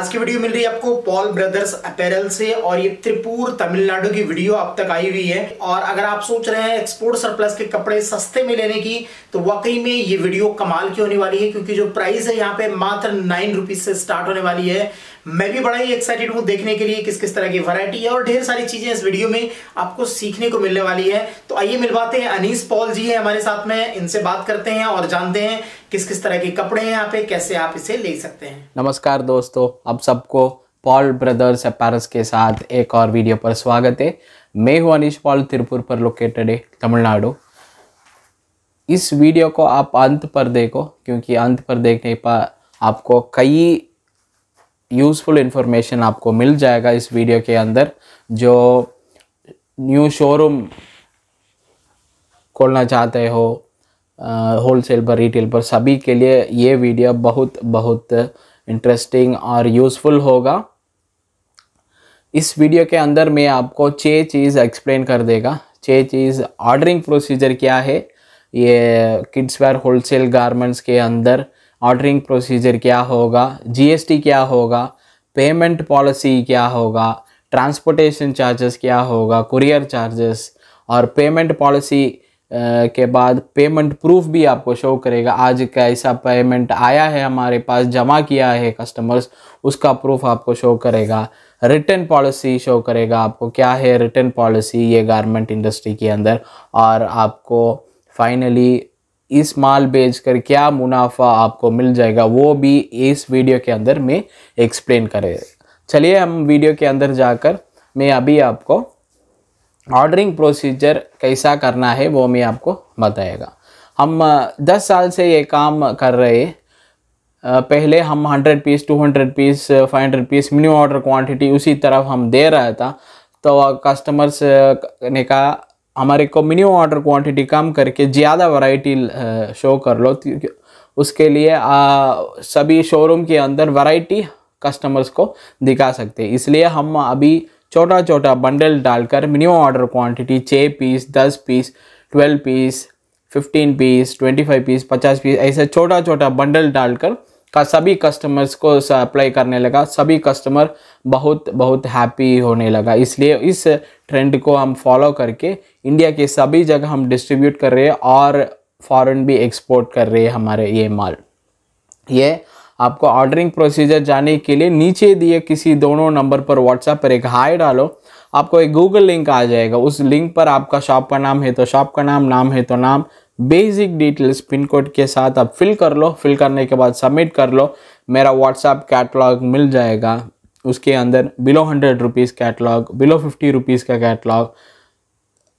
आज की वीडियो मिल रही है आपको पॉल ब्रदर्स अपेरल से और ये त्रिपुर तमिलनाडु की वीडियो अब तक आई हुई है और अगर आप सोच रहे हैं एक्सपोर्ट सरप्लस के कपड़े सस्ते में लेने की तो वाकई में ये वीडियो कमाल की होने वाली है क्योंकि जो प्राइस है यहाँ पे मात्र नाइन रुपीज से स्टार्ट होने वाली है मैं भी बड़ा ही एक्साइटेड हूँ देखने के लिए किस किस तरह की वरायटी है और ढेर सारी चीजें इस वीडियो में आपको सीखने को मिलने वाली है तो आइए मिलवाते हैं अनिस पॉल जी है हमारे साथ में इनसे बात करते हैं और जानते हैं किस किस तरह के कपड़े हैं यहाँ पे कैसे आप इसे ले सकते हैं नमस्कार दोस्तों आप सबको पॉल ब्रदर्स पैरस के साथ एक और वीडियो पर स्वागत है मैं हूँ अनिश पॉल तिरुपुर पर लोकेटेड है तमिलनाडु इस वीडियो को आप अंत पर देखो क्योंकि अंत पर देखने पर आपको कई यूज़फुल इन्फॉर्मेशन आपको मिल जाएगा इस वीडियो के अंदर जो न्यू शोरूम खोलना चाहते हो होल सेल पर रिटेल पर सभी के लिए ये वीडियो बहुत बहुत इंटरेस्टिंग और यूज़फुल होगा इस वीडियो के अंदर मैं आपको छः चीज़ एक्सप्लेन कर देगा छः चीज़ ऑर्डरिंग प्रोसीजर क्या है ये किड्स वेयर होलसेल गारमेंट्स के अंदर ऑर्डरिंग प्रोसीजर क्या होगा जीएसटी क्या होगा पेमेंट पॉलिसी क्या होगा ट्रांसपोर्टेशन चार्जेस क्या होगा कुरियर चार्जेस और पेमेंट पॉलिसी के बाद पेमेंट प्रूफ भी आपको शो करेगा आज कैसा पेमेंट आया है हमारे पास जमा किया है कस्टमर्स उसका प्रूफ आपको शो करेगा रिटर्न पॉलिसी शो करेगा आपको क्या है रिटर्न पॉलिसी ये गारमेंट इंडस्ट्री के अंदर और आपको फाइनली इस माल बेचकर क्या मुनाफा आपको मिल जाएगा वो भी इस वीडियो के अंदर मैं एक्सप्लेन करें चलिए हम वीडियो के अंदर जाकर मैं अभी आपको ऑर्डरिंग प्रोसीजर कैसा करना है वो मैं आपको बताएगा हम दस साल से ये काम कर रहे पहले हम hundred piece two hundred piece five hundred piece minimum order quantity उसी तरफ हम दे रहा था तो कस्टमर्स ने कहा हमारे को मिनिमम ऑर्डर क्वांटिटी कम करके ज़्यादा वैरायटी शो कर लो उसके लिए आ, सभी शोरूम के अंदर वैरायटी कस्टमर्स को दिखा सकते हैं इसलिए हम अभी छोटा छोटा बंडल डालकर मिनिमम ऑर्डर क्वांटिटी छः पीस दस piece twelve piece fifteen piece twenty five piece पचास पीस ऐसे छोटा छोटा बंडल डालकर का सभी कस्टमर्स को सप्लाई करने लगा सभी कस्टमर बहुत बहुत हैप्पी होने लगा इसलिए इस ट्रेंड को हम फॉलो करके इंडिया के सभी जगह हम डिस्ट्रीब्यूट कर रहे हैं और फॉरेन भी एक्सपोर्ट कर रहे हैं हमारे ये माल ये आपको ऑर्डरिंग प्रोसीजर जाने के लिए नीचे दिए किसी दोनों नंबर पर व्हाट्सएप पर एक हाई डालो आपको एक गूगल लिंक आ जाएगा उस लिंक पर आपका शॉप का नाम है तो शॉप का नाम नाम है तो नाम बेसिक डिटेल्स पिन कोड के साथ आप फिल कर लो फिल करने के बाद सबमिट कर लो मेरा व्हाट्सएप कैटलॉग मिल जाएगा उसके अंदर below hundred rupees catalogue below fifty rupees का कैटलॉग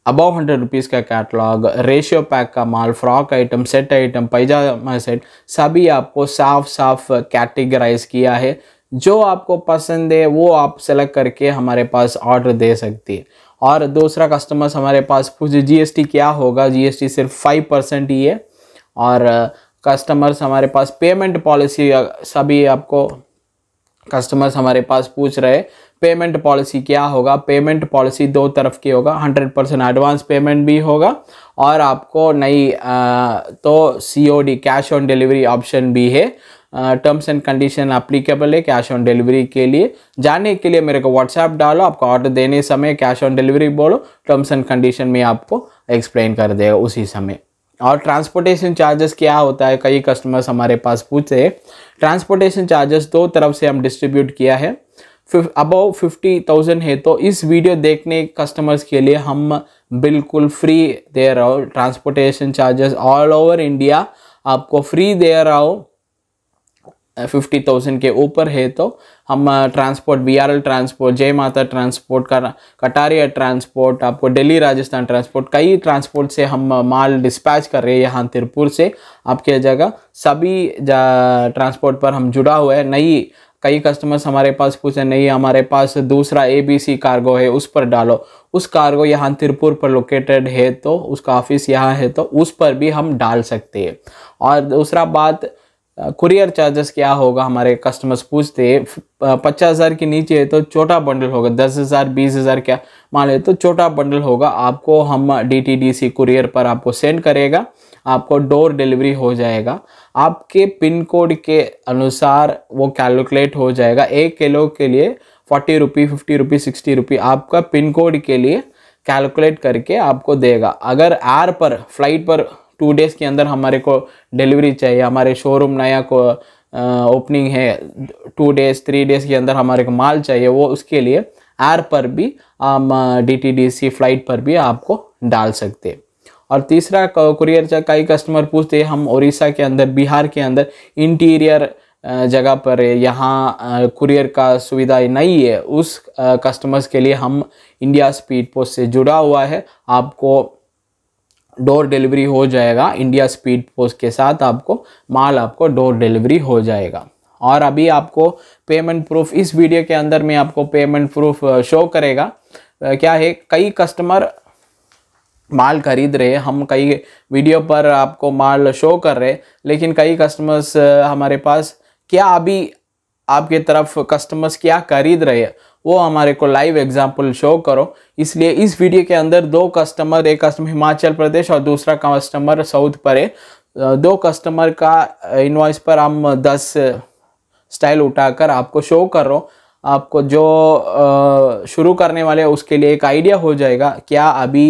अबव हंड्रेड रुपीज़ का कैटलॉग रेशियो पैक का माल फ्रॉक आइटम सेट आइटम पैजामा सेट सभी आपको साफ साफ कैटेगराइज किया है जो आपको पसंद है वो आप सेलेक्ट करके हमारे पास ऑर्डर दे सकती है और दूसरा कस्टमर्स हमारे पास पूछ जीएसटी क्या होगा जीएसटी सिर्फ फाइव परसेंट ही है और कस्टमर्स हमारे पास पेमेंट पॉलिसी सभी आपको कस्टमर्स हमारे पास पूछ रहे पेमेंट पॉलिसी क्या होगा पेमेंट पॉलिसी दो तरफ की होगा 100 परसेंट एडवांस पेमेंट भी होगा और आपको नई तो COD cash on delivery option भी है टर्म्स एंड कंडीशन अप्लीकेबल है कैश ऑन डिलीवरी के लिए जाने के लिए मेरे को व्हाट्सएप डालो आपको ऑर्डर देने समय कैश ऑन डिलीवरी बोलो टर्म्स एंड कंडीशन में आपको एक्सप्लेन कर देगा उसी समय और ट्रांसपोर्टेशन चार्जेस क्या होता है कई कस्टमर्स हमारे पास पूछे ट्रांसपोर्टेशन चार्जेस दो तरफ से हम डिस्ट्रीब्यूट किया है अबव फिफ्टी थाउजेंड है तो इस वीडियो देखने कस्टमर्स के लिए हम बिल्कुल फ्री दे रहा हो transportation charges all over India आपको फ्री दे रहा हो फिफ्टी थाउजेंड के ऊपर है तो हम transport B R L transport Jai Mata transport Kataria transport आपको दिल्ली राजस्थान ट्रांसपोर्ट कई ट्रांसपोर्ट से हम माल डिस्पैच कर रहे हैं यहाँ तिरपुर से आपके जगह सभी ट्रांसपोर्ट पर हम जुड़ा हुआ है नई कई कस्टमर्स हमारे पास पूछे नहीं हमारे पास दूसरा ए बी सी कार्गो है उस पर डालो उस कार्गो यहाँ तिरपुर पर लोकेटेड है तो उसका ऑफिस यहाँ है तो उस पर भी हम डाल सकते हैं और दूसरा बात कुरियर चार्जेस क्या होगा हमारे कस्टमर्स पूछते हैं पचास हज़ार के नीचे है तो छोटा बंडल होगा दस हज़ार बीस हज़ार क्या मान ले तो छोटा बंडल होगा आपको हम D T D C courier पर आपको सेंड करेगा आपको डोर डिलीवरी हो जाएगा आपके पिन कोड के अनुसार वो कैलकुलेट हो जाएगा एक किलो के लिए forty rupee fifty rupee sixty rupee आपका पिन कोड के लिए कैलकुलेट करके आपको देगा अगर एयर पर फ्लाइट पर टू डेज़ के अंदर हमारे को डिलीवरी चाहिए हमारे शोरूम नया को ओपनिंग है टू डेज़ थ्री डेज़ के अंदर हमारे को माल चाहिए वो उसके लिए एयर पर भी हम D T D C flight पर भी आपको डाल सकते हैं और तीसरा कुरियर का कई कस्टमर पूछते हैं हम उड़ीसा के अंदर बिहार के अंदर इंटीरियर जगह पर यहाँ कुरियर का सुविधा नहीं है उस कस्टमर्स के लिए हम इंडिया स्पीड पोस्ट से जुड़ा हुआ है आपको डोर डिलीवरी हो जाएगा इंडिया स्पीड पोस्ट के साथ आपको माल आपको डोर डिलीवरी हो जाएगा और अभी आपको पेमेंट प्रूफ इस वीडियो के अंदर में आपको पेमेंट प्रूफ शो करेगा क्या है कई कस्टमर माल खरीद रहे हम कई वीडियो पर आपको माल शो कर रहे लेकिन कई कस्टमर्स हमारे पास क्या अभी आपके तरफ कस्टमर्स क्या खरीद रहे हैं वो हमारे को लाइव एग्जांपल शो करो इसलिए इस वीडियो के अंदर दो कस्टमर एक कस्टमर हिमाचल प्रदेश और दूसरा कस्टमर साउथ पर है दो कस्टमर का इन्वाइस पर हम दस स्टाइल उठाकर आपको शो कर रहा हूँ आपको जो शुरू करने वाले उसके लिए एक आइडिया हो जाएगा क्या अभी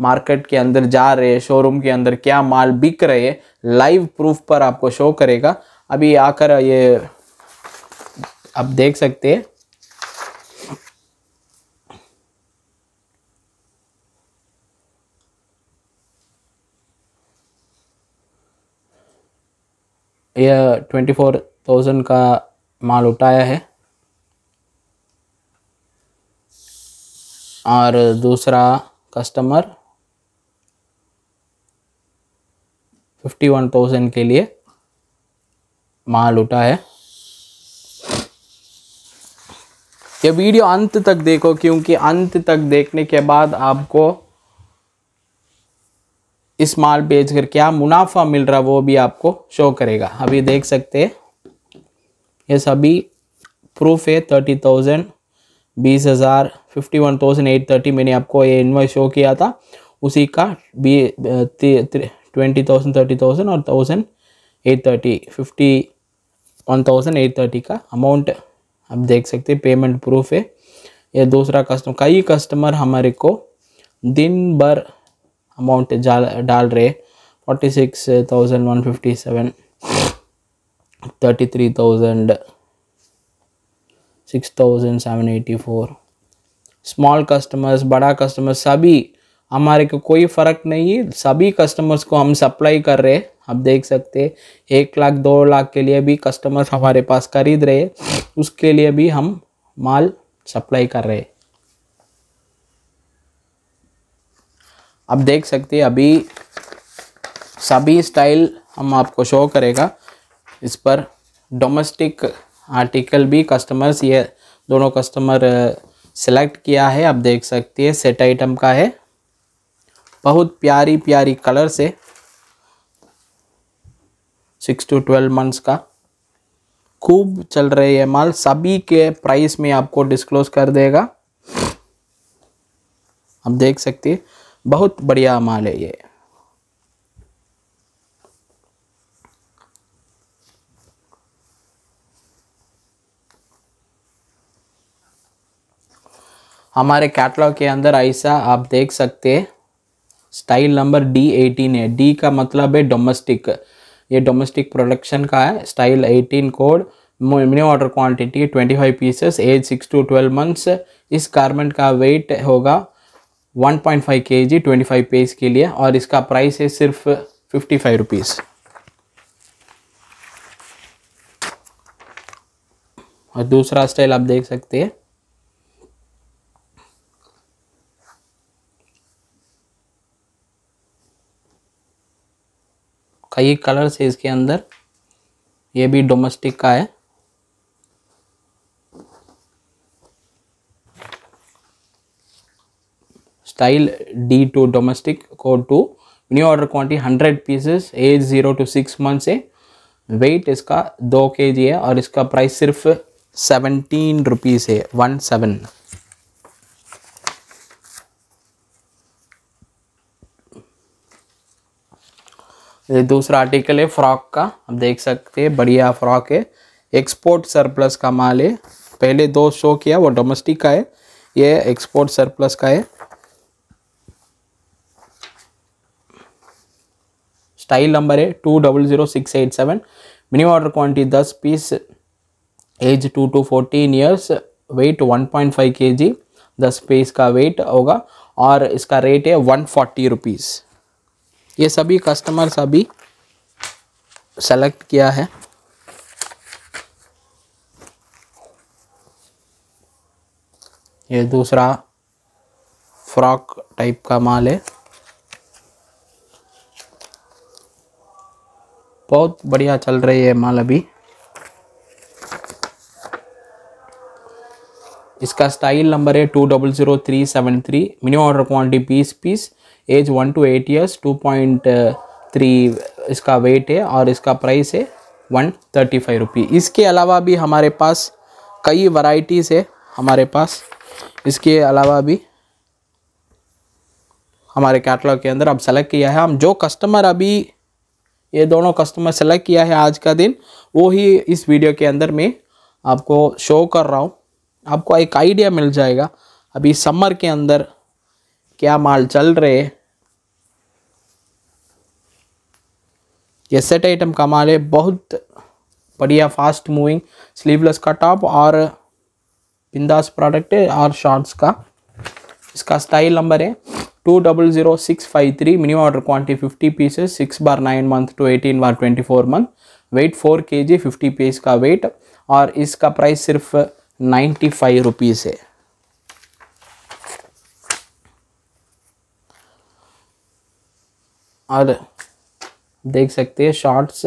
मार्केट के अंदर जा रहे हैं शोरूम के अंदर क्या माल बिक रहे हैं लाइव प्रूफ पर आपको शो करेगा अभी आकर ये आप देख सकते हैं यह ट्वेंटी फोर थाउजेंड का माल उठाया है और दूसरा कस्टमर फिफ्टी वन थाउजेंड के लिए माल उठा है ये वीडियो अंत तक देखो क्योंकि अंत तक देखने के बाद आपको इस माल बेच कर क्या मुनाफा मिल रहा वो भी आपको शो करेगा अभी देख सकते हैं ये सभी प्रूफ है थर्टी थाउजेंड बीस हज़ार fifty one thousand eight thirty मैंने आपको ये इन्वाइस शो किया था उसी का B twenty thousand thirty thousand और thousand eight thirty fifty one thousand eight thirty का अमाउंट आप देख सकते हैं पेमेंट प्रूफ है या दूसरा कस्टमर कई कस्टमर हमारे को दिन भर अमाउंट डाल रहे हैं forty six thousand one fifty seven thirty three thousand six thousand seven eighty four small customers बड़ा कस्टमर सभी हमारे को कोई फ़र्क नहीं है सभी कस्टमर्स को हम सप्लाई कर रहे हैं आप देख सकते हैं एक लाख दो लाख के लिए भी कस्टमर्स हमारे पास खरीद रहे उसके लिए भी हम माल सप्लाई कर रहे आप देख सकते हैं अभी सभी स्टाइल हम आपको शो करेगा इस पर डोमेस्टिक आर्टिकल भी कस्टमर्स ये दोनों कस्टमर सिलेक्ट किया है आप देख सकते हैं सेट आइटम का है बहुत प्यारी प्यारी कलर से सिक्स टू ट्वेल्व मंथ्स का खूब चल रहे है माल सभी के प्राइस में आपको डिस्क्लोज कर देगा आप देख सकते बहुत बढ़िया माल है ये हमारे कैटलॉग के अंदर ऐसा आप देख सकते हैं स्टाइल नंबर डी एटीन है डी का मतलब है डोमेस्टिक ये डोमेस्टिक प्रोडक्शन का है style eighteen code minimum order quantity twenty five pieces age six to twelve months इस गारमेंट का वेट होगा one point five K G twenty five piece के लिए और इसका प्राइस है सिर्फ फिफ्टी फाइव रुपीज़ और दूसरा स्टाइल आप देख सकते हैं कई कलर्स है इसके अंदर ये भी डोमेस्टिक का है style D two domestic code two new order quantity hundred pieces age zero to six months है वेट इसका दो के जी है और इसका प्राइस सिर्फ सेवनटीन रुपीज़ है वन सेवन ये दूसरा आर्टिकल है फ्रॉक का आप देख सकते हैं बढ़िया फ्रॉक है एक्सपोर्ट सरप्लस का माल है पहले दो शो किया वो डोमेस्टिक का है ये एक्सपोर्ट सरप्लस का है स्टाइल नंबर है two double zero six eight seven minimum order quantity दस piece age two to fourteen years weight one point five K G दस पीस का वेट होगा और इसका रेट है वन फोर्टी रुपीज़ ये सभी कस्टमर्स अभी सेलेक्ट किया है ये दूसरा फ्रॉक टाइप का माल है बहुत बढ़िया चल रही है माल अभी इसका स्टाइल नंबर है two double zero three seven three minimum order quantity बीस piece age one to eight years two point three इसका वेट है और इसका प्राइस है वन थर्टी फाइव रुपी इसके अलावा भी हमारे पास कई वैरायटीज़ है हमारे पास इसके अलावा भी हमारे कैटलॉग के अंदर अब सेलेक्ट किया है हम जो कस्टमर अभी ये दोनों कस्टमर सेलेक्ट किया है आज का दिन वो ही इस वीडियो के अंदर मैं आपको शो कर रहा हूँ आपको एक आइडिया मिल जाएगा अभी समर के अंदर क्या माल चल रहे ये सेट आइटम का माल है बहुत बढ़िया फास्ट मूविंग स्लीवलेस का टॉप और बिंदास प्रोडक्ट है और शॉर्ट्स का इसका स्टाइल नंबर है two double zero six five three minimum order quantity fifty pieces six bar nine month to eighteen bar twenty four month weight four K G fifty piece का weight और इसका price सिर्फ ninety five rupees है और देख सकते हैं shorts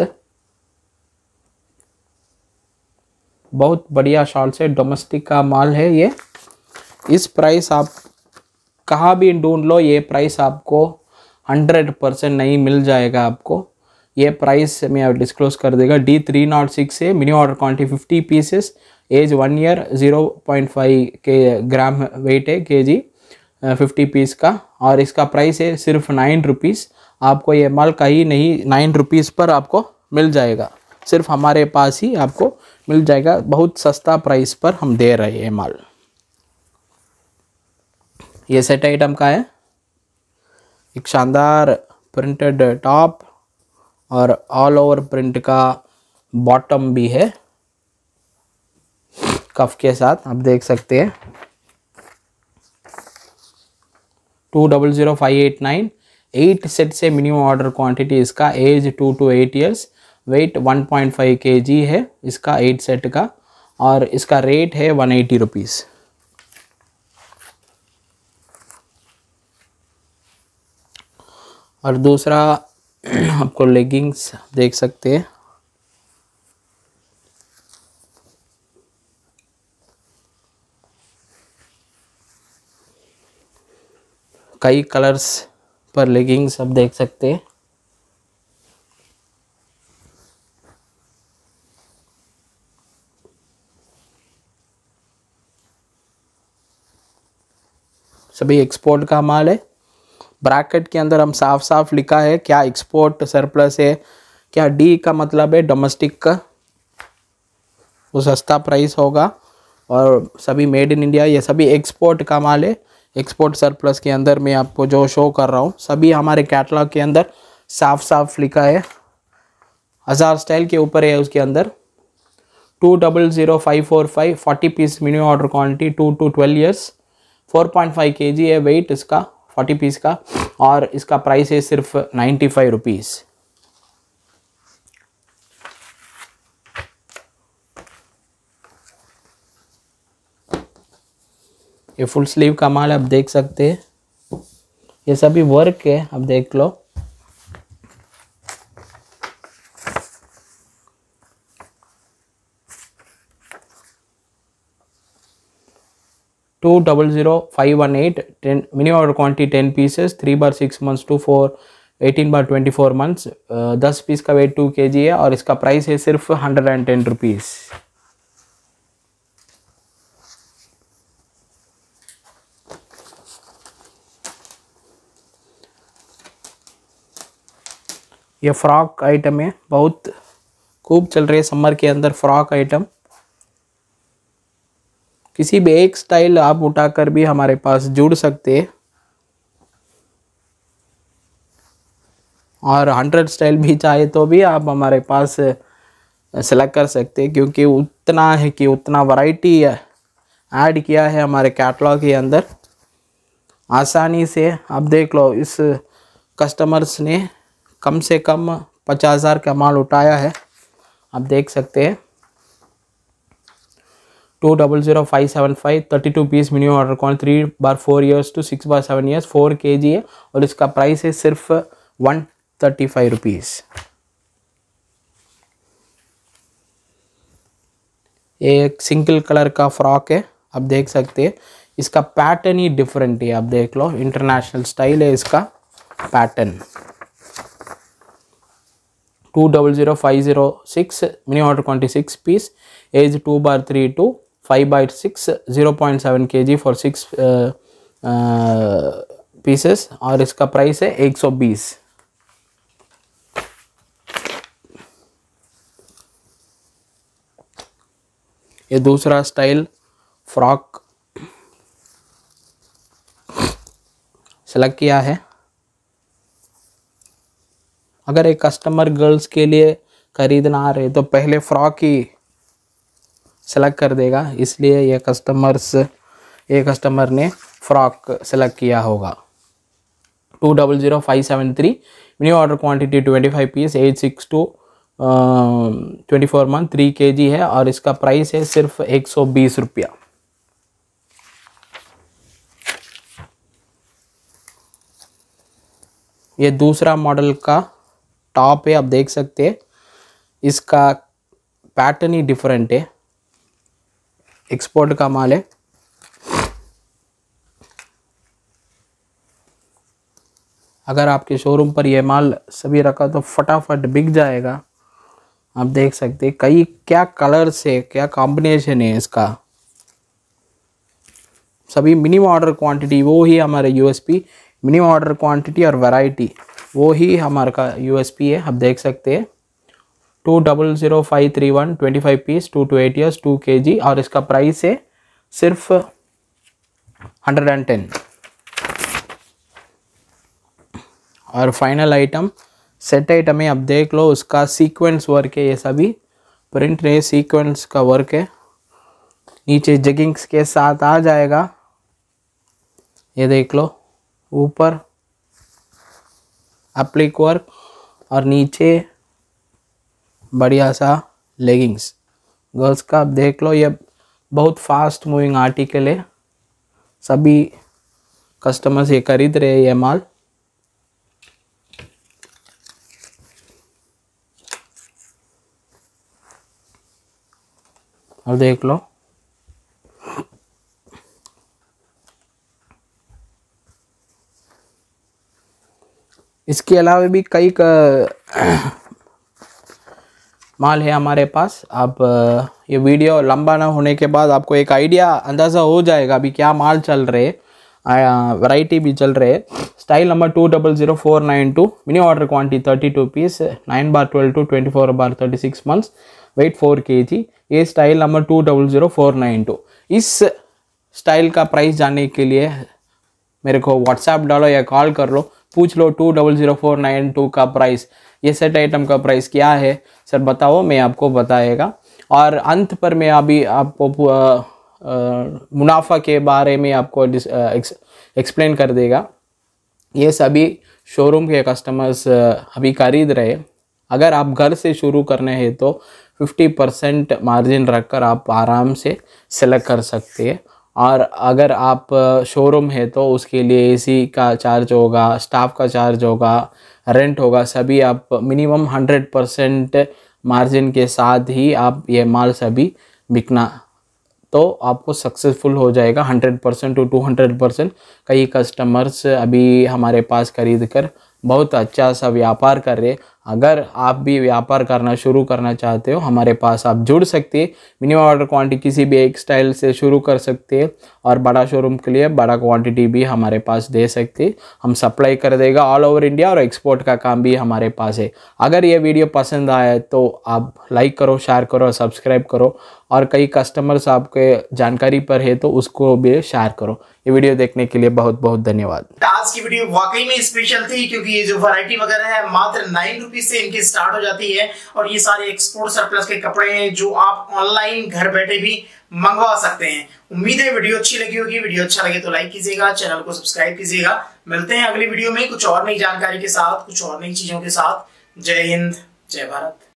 बहुत बढ़िया शॉर्ट्स है डोमेस्टिक का माल है ये इस प्राइस आप कहाँ भी ढूंढ लो ये प्राइस आपको हंड्रेड परसेंट नहीं मिल जाएगा आपको ये प्राइस मैं डिस्क्लोज कर देगा डी थ्री नॉट सिक्स है minimum order quantity fifty pieces age one year zero point five K gram wait है के जी फिफ्टी पीस का और इसका प्राइस है सिर्फ नाइन रुपीज़ आपको ये माल कहीं नहीं नाइन रुपीज़ पर आपको मिल जाएगा सिर्फ हमारे पास ही आपको मिल जाएगा बहुत सस्ता प्राइस पर हम दे रहे हैं माल ये सेट आइटम का है एक शानदार प्रिंटेड टॉप और ऑल ओवर प्रिंट का बॉटम भी है कफ के साथ आप देख सकते हैं two double zero five eight nine eight set से मिनिमम ऑर्डर क्वांटिटी इसका age two to eight years weight one point five K G है इसका एट सेट का और इसका रेट है वन एटी रुपीज़ और दूसरा आपको लेगिंग्स देख सकते हैं कई कलर्स पर लेगिंग्स सब देख सकते हैं सभी एक्सपोर्ट का माल है ब्रैकेट के अंदर हम साफ साफ लिखा है क्या एक्सपोर्ट सरप्लस है क्या डी का मतलब है डोमेस्टिक का वो सस्ता प्राइस होगा और सभी मेड इन इंडिया ये सभी एक्सपोर्ट का माल है एक्सपोर्ट सरप्लस के अंदर मैं आपको जो शो कर रहा हूँ सभी हमारे कैटलॉग के अंदर साफ साफ लिखा है हज़ार स्टाइल के ऊपर है उसके अंदर two double zero five four five forty piece mini order quantity two to twelve years four point five K G है वेट इसका फोर्टी पीस का और इसका प्राइस है सिर्फ नाइन्टी फाइव रुपीज़ ये फुल स्लीव का माल आप देख सकते हैं ये सभी वर्क है आप देख लो two double zero five one eight ten minimum order quantity ten pieces three bar six months two four eighteen bar twenty four months दस पीस का वेट टू के जी है और इसका प्राइस है सिर्फ हंड्रेड एंड टेन रुपीज़ ये frock item है बहुत खूब चल रहे समर के अंदर फ्रॉक आइटम किसी भी एक स्टाइल आप उठाकर भी हमारे पास जुड़ सकते हैं और हंड्रेड स्टाइल भी चाहे तो भी आप हमारे पास सेलेक्ट कर सकते हैं क्योंकि उतना है कि उतना वैरायटी ऐड किया है हमारे कैटलॉग के अंदर आसानी से आप देख लो इस कस्टमर्स ने कम से कम पचास हज़ार का माल उठाया है आप देख सकते हैं two double zero five seven five thirty two piece minimum order कौन three bar four years to six bar seven years four K G है और इसका प्राइस है सिर्फ वन थर्टी फाइव रुपीज़ एक सिंगल कलर का फ्रॉक है आप देख सकते हैं इसका पैटर्न ही डिफरेंट है आप देख लो इंटरनेशनल स्टाइल है इसका pattern two double zero five zero six mini order quantity six piece age two bar three to five by six zero point seven K G for six pieces और इसका price है एक सौ बीस ये दूसरा स्टाइल फ्रॉक सेलेक्ट किया है अगर एक कस्टमर गर्ल्स के लिए खरीदना आ रहे तो पहले फ्रॉक ही सेलेक्ट कर देगा इसलिए यह कस्टमर्स ये कस्टमर ने फ्रॉक सेलेक्ट किया होगा two double zero five seven three mini order quantity twenty five piece age six to twenty four month three K G है और इसका प्राइस है सिर्फ एक सौ बीस रुपया ये दूसरा मॉडल का टॉप है आप देख सकते हैं इसका पैटर्न ही डिफरेंट है एक्सपोर्ट का माल है अगर आपके शोरूम पर यह माल सभी रखा तो फटाफट बिक जाएगा आप देख सकते कई क्या कलर से क्या कॉम्बिनेशन है इसका सभी मिनिमम ऑर्डर क्वांटिटी वो ही हमारे यूएसपी मिनिमम ऑर्डर क्वांटिटी और वैरायटी वो ही हमारे का यू है आप देख सकते हैं two double zero five three one twenty five piece two to eight years two K G और इसका प्राइस है सिर्फ हंड्रेड एंड टेन और फाइनल आइटम सेट आइटम है आप देख लो उसका सीक्वेंस वर्क है ये सभी प्रिंट नहीं सीक्वेंस का वर्क है नीचे जगिंग्स के साथ आ जाएगा ये देख लो ऊपर एप्लिक वर्क और नीचे बढ़िया सा लेगिंग्स गर्ल्स का आप देख लो ये बहुत फास्ट मूविंग आर्टिकल है सभी कस्टमर्स ये खरीद रहे हैं ये माल और देख लो इसके अलावा भी कई माल है हमारे पास आप ये वीडियो लंबा ना होने के बाद आपको एक आइडिया अंदाज़ा हो जाएगा अभी क्या माल चल रहे वैरायटी भी चल रहे style number two double zero four nine two mini order quantity thirty two piece nine bar twelve to twenty four bar thirty six months weight four K G ये style number two double zero four nine two इस style का price जानने के लिए मेरे को WhatsApp डालो या कॉल कर लो पूछ लो two double zero four nine two का प्राइस ये सेट आइटम का प्राइस क्या है सर बताओ मैं आपको बताएगा और अंत पर मैं अभी आपको मुनाफा के बारे में आपको एक्सप्लेन कर देगा ये सभी शोरूम के कस्टमर्स अभी खरीद रहे अगर आप घर से शुरू करने हैं तो 50 परसेंट मार्जिन रख कर आप आराम से सेलेक्ट कर सकते हैं और अगर आप शोरूम है तो उसके लिए एसी का चार्ज होगा स्टाफ का चार्ज होगा रेंट होगा सभी आप मिनिमम हंड्रेड परसेंट मार्जिन के साथ ही आप ये माल सभी बिकना तो आपको सक्सेसफुल हो जाएगा hundred percent to two hundred percent कई कस्टमर्स अभी हमारे पास खरीद कर बहुत अच्छा सा व्यापार कर रहे अगर आप भी व्यापार करना शुरू करना चाहते हो हमारे पास आप जुड़ सकते हैं मिनिमम ऑर्डर क्वांटिटी किसी भी एक स्टाइल से शुरू कर सकते हैं और बड़ा शोरूम के लिए बड़ा क्वांटिटी भी हमारे पास दे सकते हम सप्लाई कर देगा ऑल ओवर इंडिया और एक्सपोर्ट का काम भी हमारे पास है अगर ये वीडियो पसंद आए तो आप लाइक करो शेयर करो सब्सक्राइब करो और कई कस्टमर्स आपके जानकारी पर है तो उसको भी शेयर करो ये वीडियो देखने के लिए बहुत बहुत धन्यवाद आज की वीडियो वाकई में स्पेशल थी क्योंकि ये जो वैरायटी वगैरह है मात्र नाइन रुपीज से इनकी स्टार्ट हो जाती है और ये सारे एक्सपोर्ट सरप्लस के कपड़े हैं जो आप ऑनलाइन घर बैठे भी मंगवा सकते हैं उम्मीद है वीडियो अच्छी लगी होगी वीडियो अच्छा लगे तो लाइक कीजिएगा चैनल को सब्सक्राइब कीजिएगा मिलते हैं अगले वीडियो में कुछ और नई जानकारी के साथ कुछ और नई चीजों के साथ जय हिंद जय भारत